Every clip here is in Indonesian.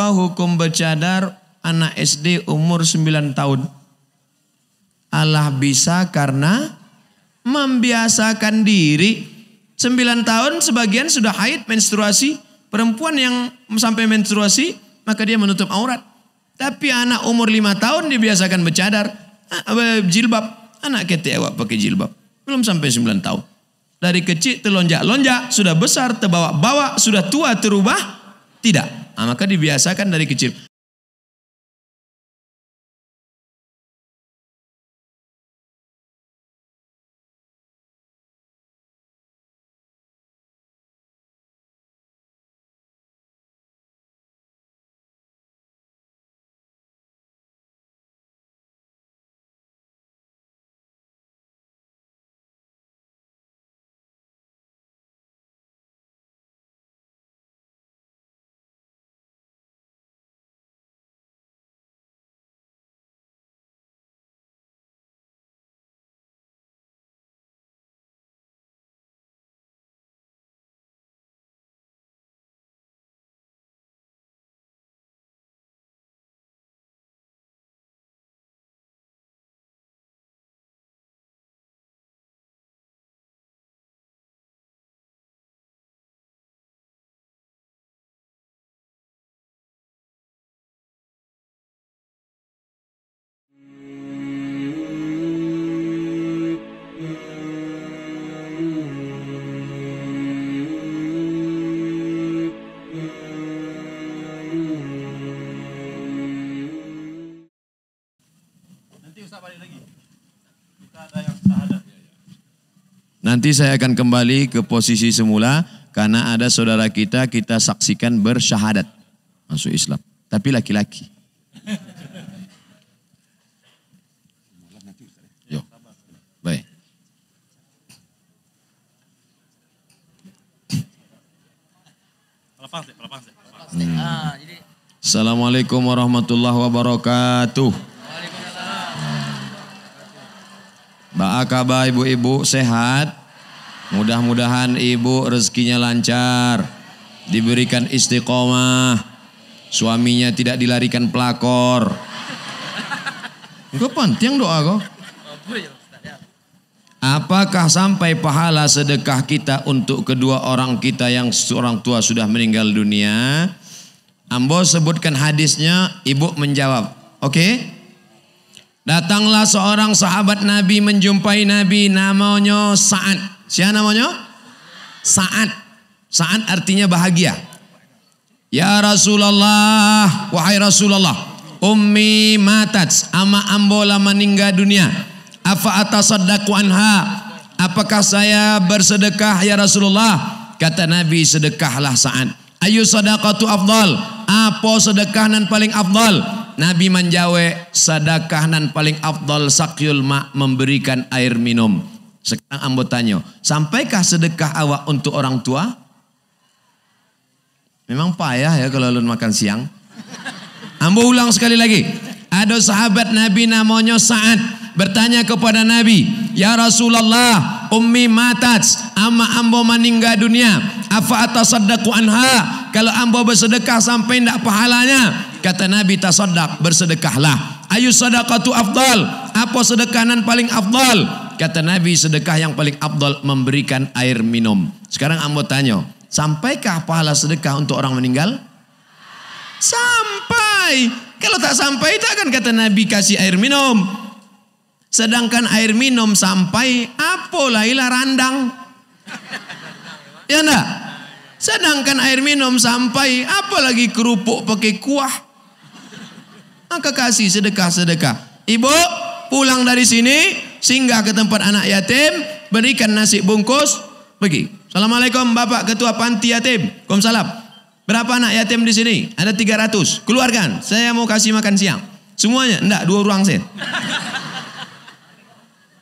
apa hukum bercadar anak SD umur 9 tahun? Allah bisa karena membiasakan diri. 9 tahun sebagian sudah haid menstruasi. Perempuan yang sampai menstruasi maka dia menutup aurat. Tapi anak umur 5 tahun dibiasakan bercadar ah, Jilbab. Anak awak pakai jilbab. Belum sampai 9 tahun. Dari kecil terlonjak-lonjak, sudah besar terbawa-bawa, sudah tua terubah. Tidak. Nah, maka dibiasakan dari kecil. Nanti saya akan kembali ke posisi semula karena ada saudara kita kita saksikan bersyahadat masuk Islam. Tapi laki-laki. Baik. Hmm. Assalamualaikum warahmatullahi wabarakatuh. akabah ibu-ibu sehat? Mudah-mudahan ibu rezekinya lancar. Diberikan istiqomah. Suaminya tidak dilarikan pelakor. Enggak penting doa kok. Apakah sampai pahala sedekah kita untuk kedua orang kita yang seorang tua sudah meninggal dunia? Ambo sebutkan hadisnya, ibu menjawab. Oke? Okay? Datanglah seorang sahabat Nabi menjumpai Nabi namanya Sa'ad. Siapa namanya? Sa'ad. Sa'ad artinya bahagia. Ya Rasulullah, wahai Rasulullah. Ummi matat, ama ambola meninggal dunia. apa atas atasaddaku anha? Apakah saya bersedekah ya Rasulullah? Kata Nabi, sedekahlah Sa'ad. Ayu sadaqatu afdal? Apa sedekah nan paling afdal? Nabi menjawe sedekah nan paling afdol sakyul ma memberikan air minum. Sekarang ambo tanya, sampaikah sedekah awak untuk orang tua? Memang payah ya kalau lu makan siang. Ambo ulang sekali lagi. Ada sahabat Nabi namanya saat bertanya kepada Nabi, "Ya Rasulullah, ummi matat, ama ambo meninggal dunia. Apa atas sedekah anha? Kalau ambo bersedekah sampai ndak pahalanya, Kata Nabi tasodak bersedekahlah. Ayu sadaqatu afdal. Apa sedekahan paling afdal? Kata Nabi sedekah yang paling afdal memberikan air minum. Sekarang ambo tanya. Sampaikah pahala sedekah untuk orang meninggal? Sampai. Kalau tak sampai tak akan kata Nabi kasih air minum. Sedangkan air minum sampai apalah ilah randang. Ya enggak? Sedangkan air minum sampai apalagi kerupuk pakai kuah. Maka kasih sedekah-sedekah. Ibu, pulang dari sini, singgah ke tempat anak yatim, berikan nasi bungkus, pergi. Assalamualaikum Bapak Ketua Panti Yatim. Waalaikumsalam. Berapa anak yatim di sini? Ada 300. Keluarkan. Saya mau kasih makan siang. Semuanya? Enggak, dua ruang sih.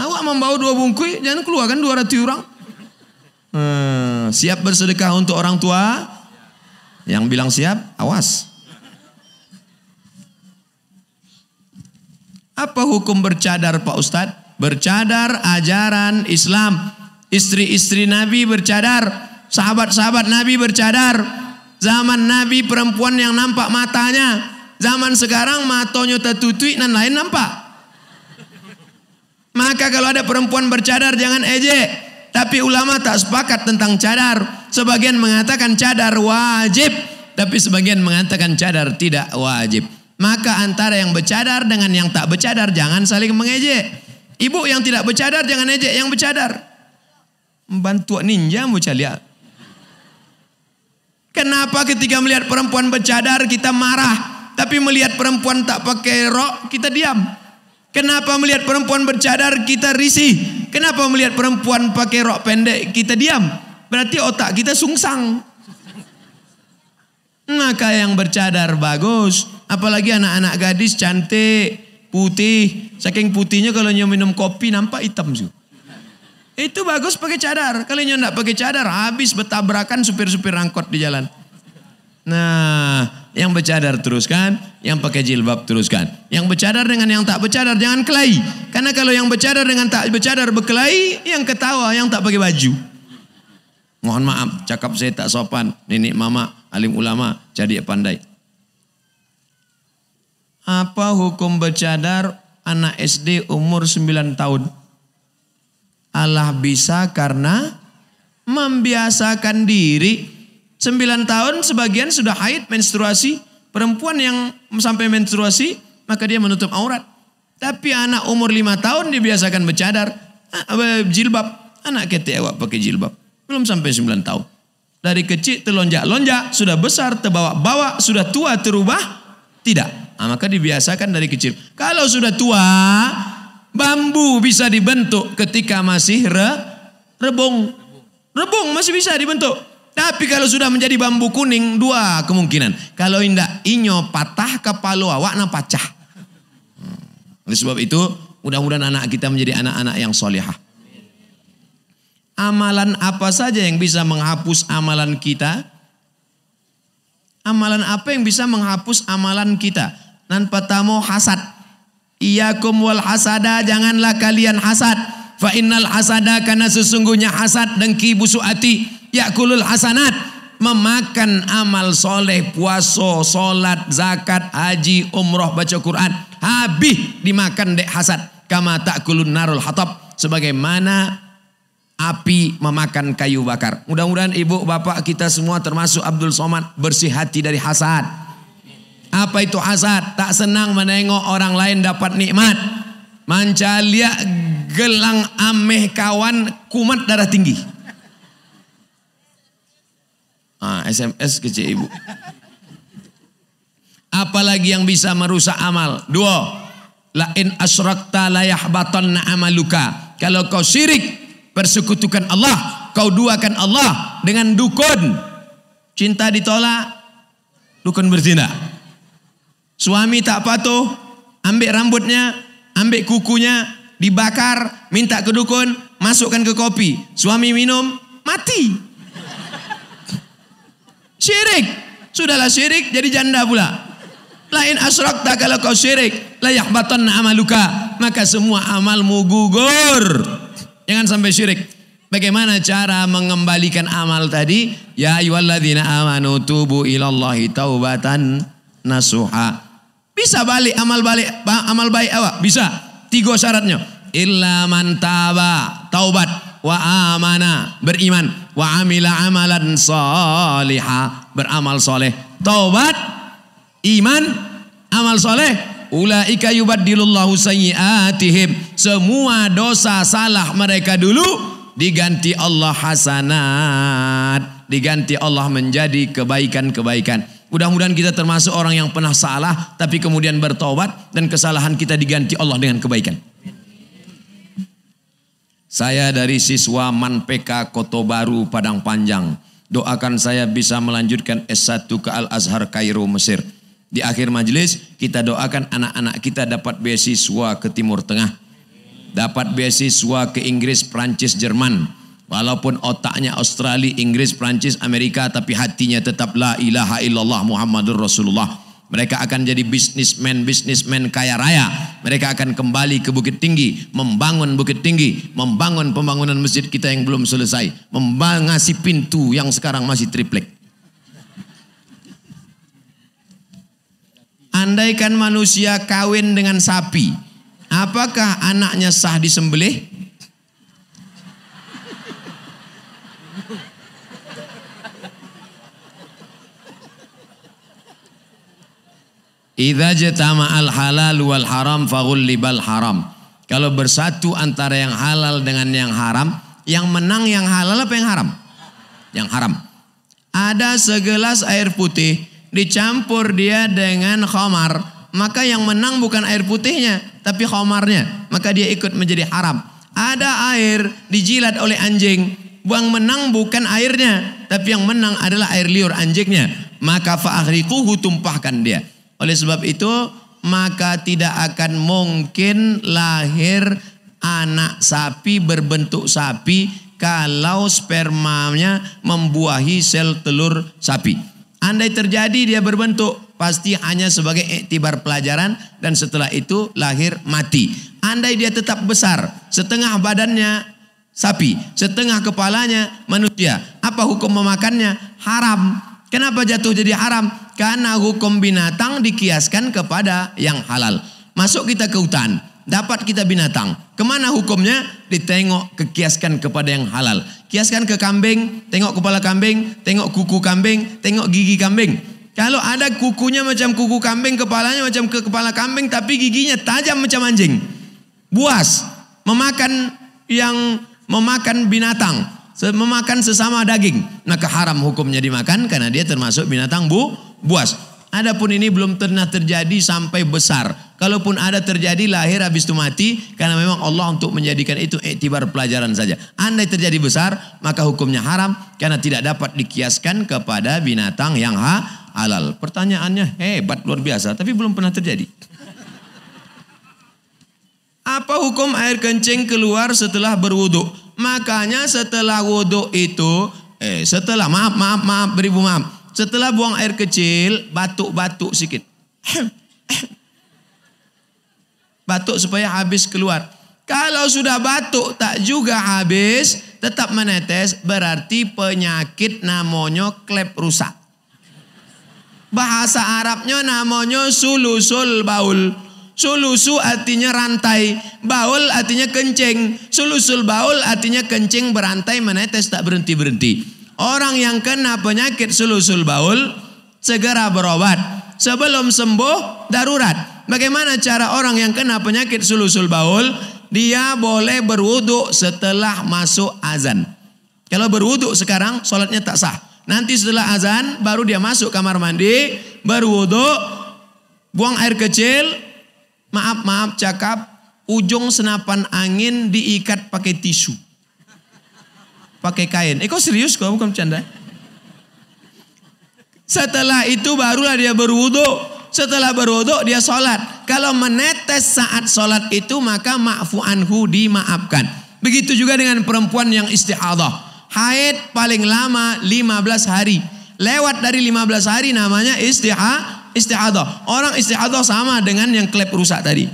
Awak membawa dua bungkus, jangan keluarkan 200 orang. Hmm, siap bersedekah untuk orang tua? Yang bilang siap, awas. Apa hukum bercadar Pak Ustadz? Bercadar ajaran Islam. Istri-istri Nabi bercadar. Sahabat-sahabat Nabi bercadar. Zaman Nabi perempuan yang nampak matanya. Zaman sekarang matonya tertutup dan lain nampak. Maka kalau ada perempuan bercadar jangan ejek. Tapi ulama tak sepakat tentang cadar. Sebagian mengatakan cadar wajib. Tapi sebagian mengatakan cadar tidak wajib. Maka antara yang bercadar dengan yang tak bercadar jangan saling mengejek. Ibu yang tidak bercadar jangan ejek yang bercadar. membantu ninja mu lihat. Kenapa ketika melihat perempuan bercadar kita marah, tapi melihat perempuan tak pakai rok kita diam? Kenapa melihat perempuan bercadar kita risih? Kenapa melihat perempuan pakai rok pendek kita diam? Berarti otak kita sungsang. Maka yang bercadar bagus, Apalagi anak-anak gadis cantik, putih. Saking putihnya kalau nyium minum kopi nampak hitam sih. Itu bagus pakai cadar. Kalau nyo pakai cadar habis bertabrakan supir-supir angkot di jalan. Nah, yang bercadar teruskan, yang pakai jilbab teruskan. Yang bercadar dengan yang tak bercadar jangan kelahi. Karena kalau yang bercadar dengan tak bercadar berkelahi, yang ketawa yang tak pakai baju. Mohon maaf, cakap saya tak sopan. Nenek mama, alim ulama, jadi pandai. Apa hukum bercadar anak SD umur 9 tahun? Allah bisa karena membiasakan diri. 9 tahun sebagian sudah haid menstruasi. Perempuan yang sampai menstruasi maka dia menutup aurat. Tapi anak umur 5 tahun dibiasakan bercadar. Ah, jilbab. Anak awak pakai jilbab. Belum sampai 9 tahun. Dari kecil terlonjak-lonjak, sudah besar terbawa-bawa, sudah tua terubah. Tidak. Nah, maka dibiasakan dari kecil. Kalau sudah tua, bambu bisa dibentuk ketika masih re, rebung. Rebung masih bisa dibentuk. Tapi kalau sudah menjadi bambu kuning, dua kemungkinan. Kalau indah inyo patah kepala awak na pacah. Hmm. Oleh sebab itu, mudah-mudahan anak kita menjadi anak-anak yang solehah. Amalan apa saja yang bisa menghapus amalan kita? Amalan apa yang bisa menghapus amalan kita? Nan patamu hasad. Iyakum wal hasada janganlah kalian hasad. Fa innal hasada karena sesungguhnya hasad dengki busuk hati. Yakulul hasanat memakan amal soleh, puasa, solat, zakat, haji, umroh, baca Quran. Habis dimakan dek hasad. Kama kulun narul hatab. Sebagaimana api memakan kayu bakar. Mudah-mudahan ibu bapak kita semua termasuk Abdul Somad bersih hati dari hasad. Apa itu hasad? Tak senang menengok orang lain dapat nikmat. Mancalia gelang ameh kawan kumat darah tinggi. Ah, SMS kecil ibu. Apalagi yang bisa merusak amal. Dua. Lain asrakta layahbatanna amaluka. Kalau kau syirik, persekutukan Allah. Kau duakan Allah dengan dukun. Cinta ditolak, dukun berzina. Suami tak patuh, ambek rambutnya, ambek kukunya, dibakar, minta ke dukun, masukkan ke kopi. Suami minum, mati. Syirik. Sudahlah syirik, jadi janda pula. Lain asrok tak kalau kau syirik, layak baton amaluka. Maka semua amalmu gugur. Jangan sampai syirik. Bagaimana cara mengembalikan amal tadi? Ya ayyuhalladzina amanu tubu ilallahi taubatan nasuha. Bisa balik amal balik amal baik awak. Bisa. Tiga syaratnya. Illa man taba, taubat wa amana, beriman wa amila amalan salihah, beramal soleh. Taubat, iman, amal soleh, ulaika yubaddilullahu sayyiatihim. Semua dosa salah mereka dulu diganti Allah hasanat, diganti Allah menjadi kebaikan-kebaikan. Mudah-mudahan kita termasuk orang yang pernah salah tapi kemudian bertobat dan kesalahan kita diganti Allah dengan kebaikan. Saya dari siswa Manpeka Koto Baru Padang Panjang. Doakan saya bisa melanjutkan S1 ke Al-Azhar Kairo Mesir. Di akhir majelis kita doakan anak-anak kita dapat beasiswa ke Timur Tengah. Dapat beasiswa ke Inggris, Prancis, Jerman Walaupun otaknya Australia, Inggris, Prancis, Amerika, tapi hatinya tetap la ilaha illallah Muhammadur Rasulullah. Mereka akan jadi bisnismen-bisnismen kaya raya. Mereka akan kembali ke Bukit Tinggi, membangun Bukit Tinggi, membangun pembangunan masjid kita yang belum selesai, membangasi pintu yang sekarang masih triplek. Andaikan manusia kawin dengan sapi, apakah anaknya sah disembelih? Idza jatama al halal wal haram faghullibal haram. Kalau bersatu antara yang halal dengan yang haram, yang menang yang halal apa yang haram? Yang haram. Ada segelas air putih dicampur dia dengan khamar, maka yang menang bukan air putihnya, tapi khamarnya. Maka dia ikut menjadi haram. Ada air dijilat oleh anjing, yang menang bukan airnya, tapi yang menang adalah air liur anjingnya. Maka fa'ahrikuhu hutumpahkan dia. Oleh sebab itu, maka tidak akan mungkin lahir anak sapi berbentuk sapi kalau spermanya membuahi sel telur sapi. Andai terjadi dia berbentuk pasti hanya sebagai iktibar pelajaran dan setelah itu lahir mati. Andai dia tetap besar, setengah badannya sapi, setengah kepalanya manusia. Apa hukum memakannya? Haram. Kenapa jatuh jadi haram? Karena hukum binatang dikiaskan kepada yang halal. Masuk kita ke hutan, dapat kita binatang. Kemana hukumnya? Ditengok, kekiaskan kepada yang halal. Kiaskan ke kambing, tengok kepala kambing, tengok kuku kambing, tengok gigi kambing. Kalau ada kukunya macam kuku kambing, kepalanya macam ke kepala kambing, tapi giginya tajam macam anjing. Buas, memakan yang memakan binatang, memakan sesama daging, maka haram hukumnya dimakan karena dia termasuk binatang bu buas. Adapun ini belum pernah terjadi sampai besar. Kalaupun ada terjadi lahir habis itu mati karena memang Allah untuk menjadikan itu iktibar pelajaran saja. Andai terjadi besar maka hukumnya haram karena tidak dapat dikiaskan kepada binatang yang ha halal. Pertanyaannya hebat luar biasa tapi belum pernah terjadi. Apa hukum air kencing keluar setelah berwuduk Makanya setelah wuduk itu, eh setelah maaf maaf maaf beribu maaf. Setelah buang air kecil, batuk-batuk sedikit. batuk supaya habis keluar. Kalau sudah batuk tak juga habis, tetap menetes berarti penyakit namanya klep rusak. Bahasa Arabnya namanya sulusul baul. Sulusu artinya rantai, baul artinya kencing, sulusul baul artinya kencing berantai menetes tak berhenti-berhenti. Orang yang kena penyakit sulusul baul segera berobat. Sebelum sembuh darurat. Bagaimana cara orang yang kena penyakit sulusul baul? Dia boleh berwuduk setelah masuk azan. Kalau berwuduk sekarang sholatnya tak sah. Nanti setelah azan baru dia masuk kamar mandi, Berwudu. buang air kecil, maaf maaf cakap ujung senapan angin diikat pakai tisu. Pakai kain. Eh kok serius kok bukan bercanda? Setelah itu barulah dia berwudu. Setelah berwudu dia sholat. Kalau menetes saat sholat itu maka ma'fu anhu dimaafkan. Begitu juga dengan perempuan yang isti'adah. Haid paling lama 15 hari. Lewat dari 15 hari namanya isti'adah istihadah. Orang istihadah sama dengan yang klep rusak tadi.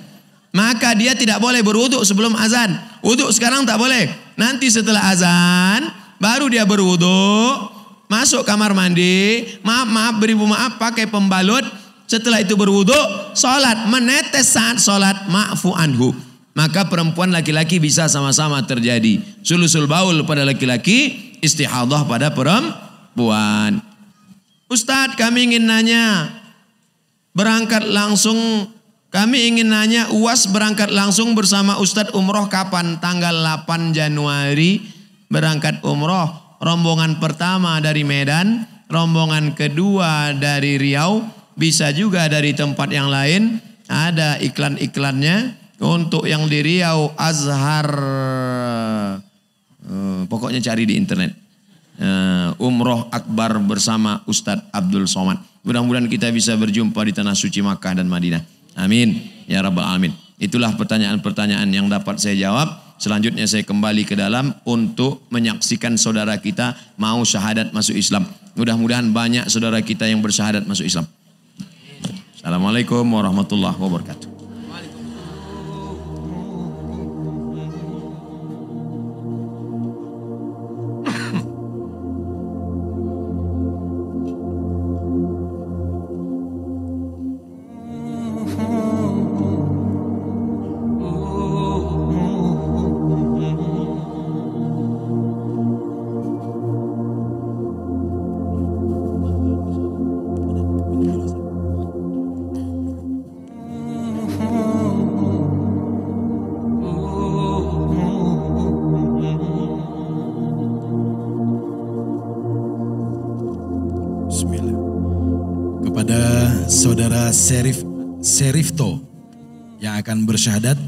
Maka dia tidak boleh berwuduk sebelum azan. Wuduk sekarang tak boleh. Nanti setelah azan, baru dia berwuduk. Masuk kamar mandi. Maaf, maaf, beribu maaf. Pakai pembalut. Setelah itu berwuduk. Sholat. Menetes saat sholat. Ma'fu anhu. Maka perempuan laki-laki bisa sama-sama terjadi. Sulusul baul pada laki-laki. Istihadah pada perempuan. Ustadz kami ingin nanya berangkat langsung kami ingin nanya UAS berangkat langsung bersama Ustadz Umroh kapan? Tanggal 8 Januari berangkat Umroh. Rombongan pertama dari Medan, rombongan kedua dari Riau, bisa juga dari tempat yang lain. Ada iklan-iklannya untuk yang di Riau Azhar. Eh, pokoknya cari di internet. Eh, umroh akbar bersama Ustadz Abdul Somad. Mudah-mudahan kita bisa berjumpa di tanah suci Makkah dan Madinah. Amin. Ya Rabbal Amin. Itulah pertanyaan-pertanyaan yang dapat saya jawab. Selanjutnya saya kembali ke dalam untuk menyaksikan saudara kita mau syahadat masuk Islam. Mudah-mudahan banyak saudara kita yang bersyahadat masuk Islam. Assalamualaikum warahmatullahi wabarakatuh. Serif Serifto yang akan bersyahadat